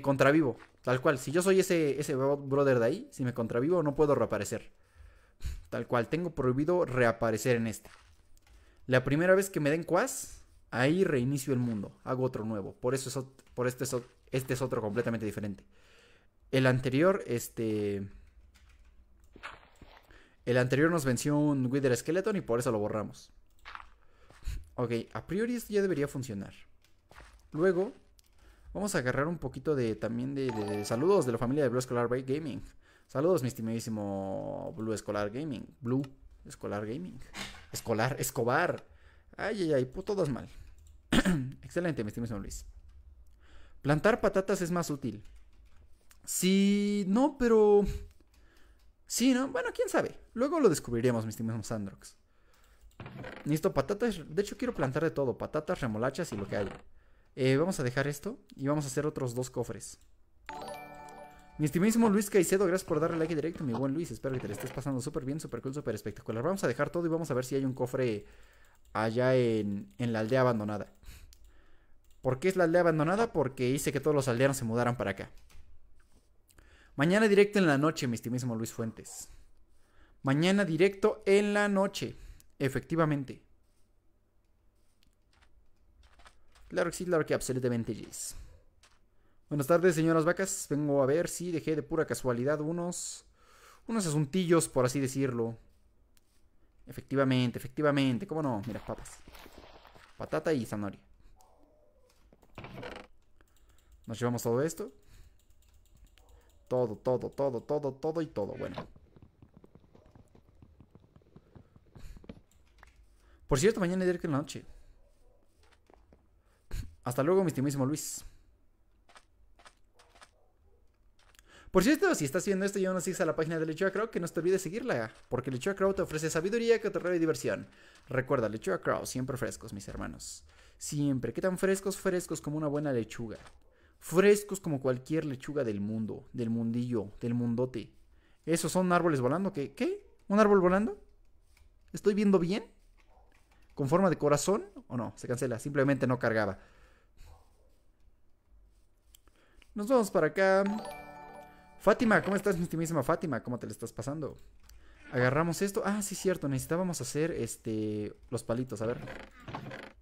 contravivo. Tal cual. Si yo soy ese, ese brother de ahí, si me contravivo, no puedo reaparecer. Tal cual. Tengo prohibido reaparecer en este. La primera vez que me den quas, ahí reinicio el mundo. Hago otro nuevo. Por eso es, por este, es, este es otro completamente diferente. El anterior, este. El anterior nos venció un Wither Skeleton y por eso lo borramos. Ok, a priori esto ya debería funcionar. Luego, Vamos a agarrar un poquito de también de, saludos de la familia de Blue Escolar Bay Gaming. Saludos, mi estimadísimo Blue Escolar Gaming. Blue Escolar Gaming. Escolar, Escobar. Ay, ay, ay, pues todo es mal. Excelente, mi estimadísimo Luis. Plantar patatas es más útil. Sí, no, pero. Sí, no, bueno, quién sabe. Luego lo descubriremos, mi estimado Sandrox. Listo, patatas. De hecho, quiero plantar de todo: patatas, remolachas y lo que hay. Eh, vamos a dejar esto y vamos a hacer otros dos cofres. Mi estimísimo Luis Caicedo, gracias por darle like directo, mi buen Luis. Espero que te lo estés pasando súper bien, súper cool, súper espectacular. Vamos a dejar todo y vamos a ver si hay un cofre allá en, la aldea abandonada. ¿Por qué es la aldea abandonada? Porque hice que todos los aldeanos se mudaran para acá. Mañana directo en la noche, mi estimísimo Luis Fuentes. Mañana directo en la noche, efectivamente. Claro que sí, claro que absolutamente yes. Buenas tardes, señoras vacas. Vengo a ver si dejé de pura casualidad unos. unos asuntillos, por así decirlo. Efectivamente, efectivamente. ¿Cómo no? Mira, papas. Patata y zanahoria. Nos llevamos todo esto. Todo, todo, todo, todo, todo y todo. Bueno. Por cierto, mañana es que en la noche. Hasta luego, mi estimísimo Luis. Por cierto, si estás viendo esto y aún no sigues a la página de Lechuga Crow, que no te olvides seguirla, porque Lechuga Crow te ofrece sabiduría, cotorreo y diversión. Recuerda, Lechuga Crow, siempre frescos, mis hermanos. Siempre, ¿qué tan frescos? Frescos como una buena lechuga. Frescos como cualquier lechuga del mundo, del mundillo, del mundote. ¿Esos son árboles volando? ¿Qué? ¿Un árbol volando? ¿Estoy viendo bien? ¿Con forma de corazón? ¿O no? Se cancela, simplemente no cargaba. Nos vamos para acá. Fátima, ¿cómo estás, mi Fátima? ¿Cómo te le estás pasando? Agarramos esto. Ah, sí, cierto. Necesitábamos hacer este los palitos. A ver.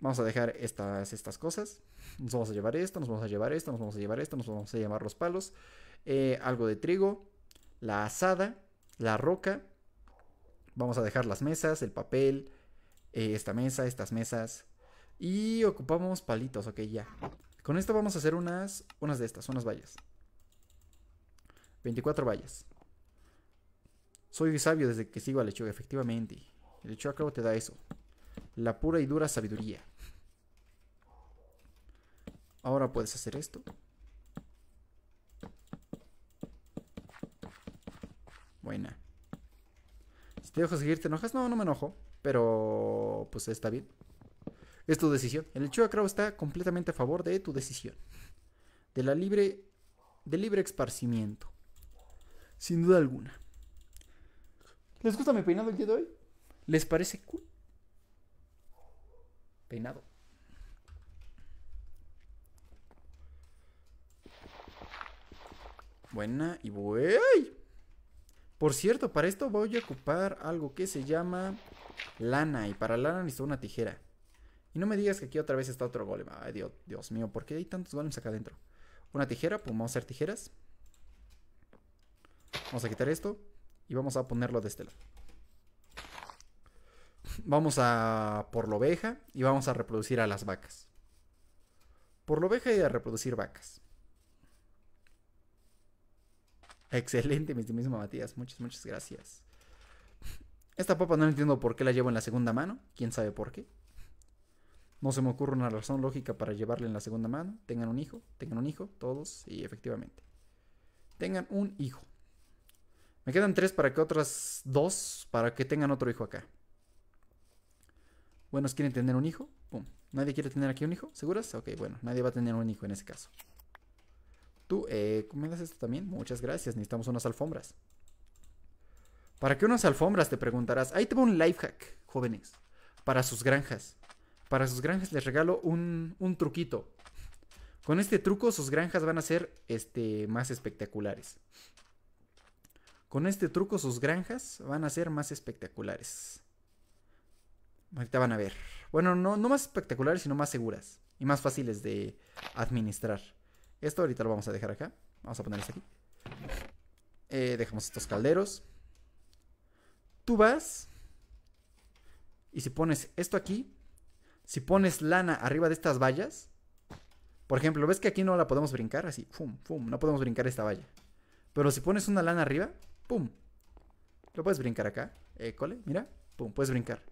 Vamos a dejar estas, estas cosas. Nos vamos a llevar esto, nos vamos a llevar esto, nos vamos a llevar esto, nos vamos a llevar los palos. Eh, algo de trigo. La asada. La roca. Vamos a dejar las mesas, el papel. Eh, esta mesa, estas mesas. Y ocupamos palitos, ok, ya. Con esto vamos a hacer unas, unas de estas, unas vallas. 24 vallas. Soy sabio desde que sigo al Lechuga, efectivamente. El Lechuga cabo te da eso. La pura y dura sabiduría. Ahora puedes hacer esto. Buena. Si te dejo seguir, ¿te enojas? No, no me enojo. Pero pues está bien. Es tu decisión. El que Crow está completamente a favor de tu decisión. De la libre. De libre esparcimiento. Sin duda alguna. ¿Les gusta mi peinado el día de hoy? ¿Les parece cool? Peinado. Buena y buey. Por cierto, para esto voy a ocupar algo que se llama lana. Y para lana necesito una tijera. Y no me digas que aquí otra vez está otro golem. Ay, Dios, Dios mío, ¿por qué hay tantos golems acá adentro? Una tijera, pues vamos a hacer tijeras. Vamos a quitar esto y vamos a ponerlo de este lado. Vamos a por la oveja y vamos a reproducir a las vacas. Por la oveja y a reproducir vacas. Excelente, mi mismo Matías. Muchas, muchas gracias. Esta papa no entiendo por qué la llevo en la segunda mano. ¿Quién sabe por qué? No se me ocurre una razón lógica para llevarle en la segunda mano. Tengan un hijo, tengan un hijo, todos, y efectivamente. Tengan un hijo. Me quedan tres para que otras dos, para que tengan otro hijo acá. Buenos quieren tener un hijo. Pum. ¿Nadie quiere tener aquí un hijo? ¿Seguras? Ok, bueno, nadie va a tener un hijo en ese caso. Tú, eh, esto también? Muchas gracias, necesitamos unas alfombras. ¿Para qué unas alfombras? Te preguntarás. Ahí te un life hack, jóvenes, para sus granjas. Para sus granjas les regalo un, truquito. Con este truco sus granjas van a ser este, más espectaculares. Con este truco sus granjas van a ser más espectaculares. Ahorita van a ver. Bueno, no, no más espectaculares, sino más seguras. Y más fáciles de administrar. Esto ahorita lo vamos a dejar acá. Vamos a poner esto aquí. Eh, dejamos estos calderos. Tú vas. Y si pones esto aquí, si pones lana arriba de estas vallas, por ejemplo, ves que aquí no la podemos brincar así, pum, pum, no podemos brincar esta valla. Pero si pones una lana arriba, pum, lo puedes brincar acá, Cole, mira, pum, puedes brincar.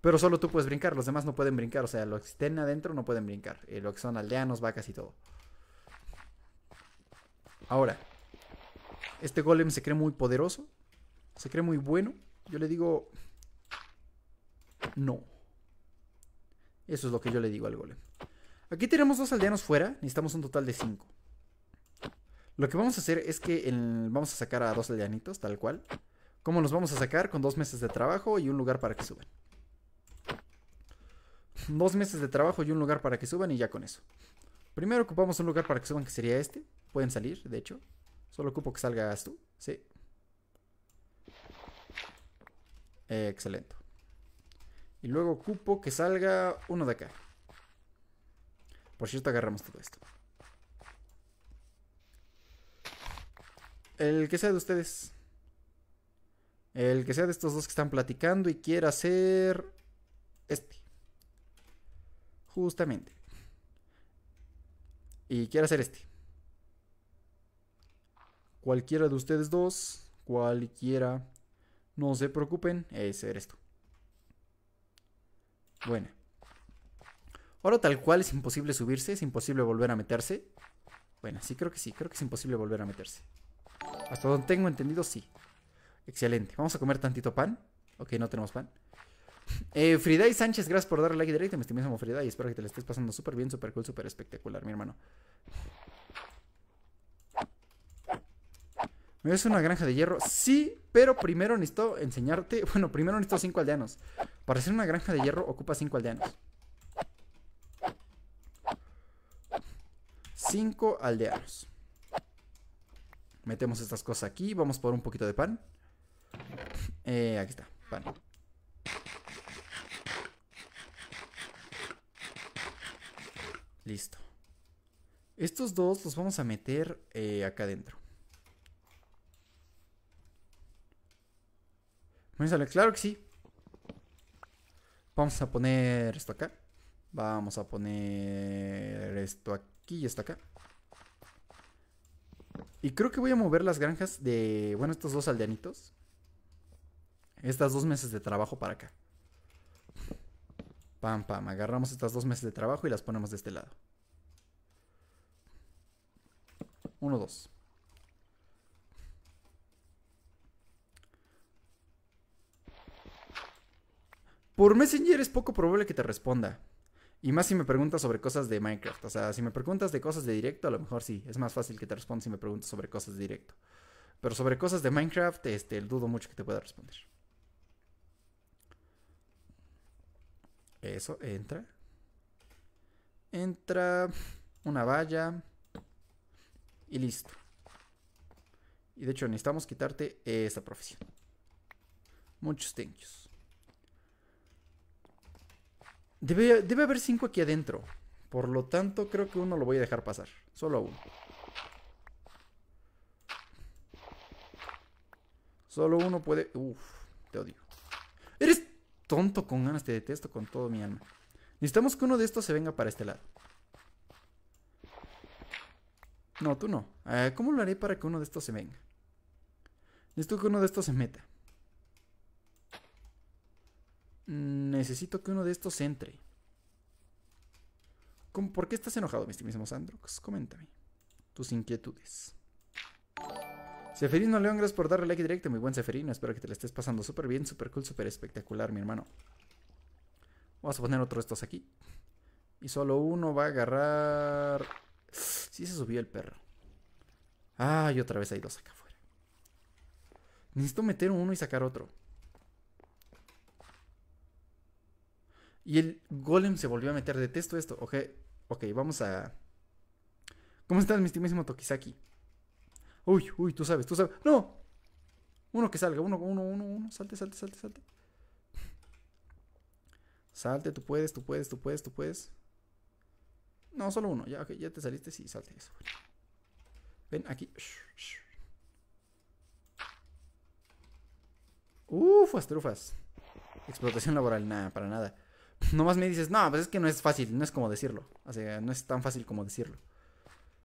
Pero solo tú puedes brincar, los demás no pueden brincar, o sea, los que estén adentro no pueden brincar, Los eh, lo que son aldeanos, vacas y todo. Ahora, este golem se cree muy poderoso, se cree muy bueno, yo le digo, no. Eso es lo que yo le digo al golem. Aquí tenemos dos aldeanos fuera. Necesitamos un total de cinco. Lo que vamos a hacer es que vamos a sacar a dos aldeanitos, tal cual. ¿Cómo los vamos a sacar? Con dos meses de trabajo y un lugar para que suban. Dos meses de trabajo y un lugar para que suban y ya con eso. Primero ocupamos un lugar para que suban que sería este. Pueden salir, de hecho. Solo ocupo que salgas tú. Sí. excelente. Y luego ocupo que salga uno de acá. Por cierto, agarramos todo esto. El que sea de ustedes. El que sea de estos dos que están platicando y quiera hacer este. Justamente. Y quiera hacer este. Cualquiera de ustedes dos, cualquiera, no se preocupen, es hacer esto bueno. ahora tal cual es imposible subirse, es imposible volver a meterse. Bueno, sí, creo que sí, creo que es imposible volver a meterse. Hasta donde tengo entendido, sí. Excelente. Vamos a comer tantito pan. Ok, no tenemos pan. Eh, Friday Sánchez, gracias por darle like y Me estimísimo como Friday. Espero que te la estés pasando súper bien, súper cool, súper espectacular, mi hermano. Es una granja de hierro? Sí, pero primero necesito enseñarte. Bueno, primero necesito cinco aldeanos. Para hacer una granja de hierro ocupa cinco aldeanos. Cinco aldeanos. Metemos estas cosas aquí. Vamos por un poquito de pan. Eh, aquí está, pan. Listo. Estos dos los vamos a meter eh, acá adentro. Me sale, claro que sí. Vamos a poner esto acá. Vamos a poner esto aquí y esto acá. Y creo que voy a mover las granjas de, bueno, estos dos aldeanitos. Estas dos meses de trabajo para acá. Pam, pam. Agarramos estas dos meses de trabajo y las ponemos de este lado. Uno, dos. Por Messenger es poco probable que te responda. Y más si me preguntas sobre cosas de Minecraft. O sea, si me preguntas de cosas de directo, a lo mejor sí. Es más fácil que te responda si me preguntas sobre cosas de directo. Pero sobre cosas de Minecraft, este, dudo mucho que te pueda responder. Eso, entra. Entra una valla. Y listo. Y de hecho necesitamos quitarte esta profesión. Muchos thank Debe, haber cinco aquí adentro. Por lo tanto, creo que uno lo voy a dejar pasar. Solo uno. Solo uno puede... Uf, te odio. Eres tonto con ganas, te detesto con todo mi alma. Necesitamos que uno de estos se venga para este lado. No, tú no. Eh, ¿Cómo lo haré para que uno de estos se venga? Necesito que uno de estos se meta. Necesito que uno de estos entre. ¿Por qué estás enojado, mi mismos Sandrox? Coméntame. Tus inquietudes. Seferino León, gracias por darle like directo. Muy buen Seferino, espero que te la estés pasando súper bien, súper cool, súper espectacular, mi hermano. Vamos a poner otro de estos aquí. Y solo uno va a agarrar... Sí se subió el perro. Ah, y otra vez hay dos acá afuera. Necesito meter uno y sacar otro. Y el golem se volvió a meter. Detesto esto. Ok, ok, vamos a... ¿Cómo estás, mi estimísimo Tokisaki? Uy, uy, tú sabes, tú sabes. ¡No! Uno que salga, uno, uno, uno, uno. Salte, salte, salte, salte. Salte, tú puedes, tú puedes, tú puedes, tú puedes. No, solo uno. Ya, ya te saliste, sí, salte. Eso. Ven aquí. Uf, astrufas Explotación laboral, nada, para nada nomás me dices, no, pues es que no es fácil, no es como decirlo. O sea, no es tan fácil como decirlo.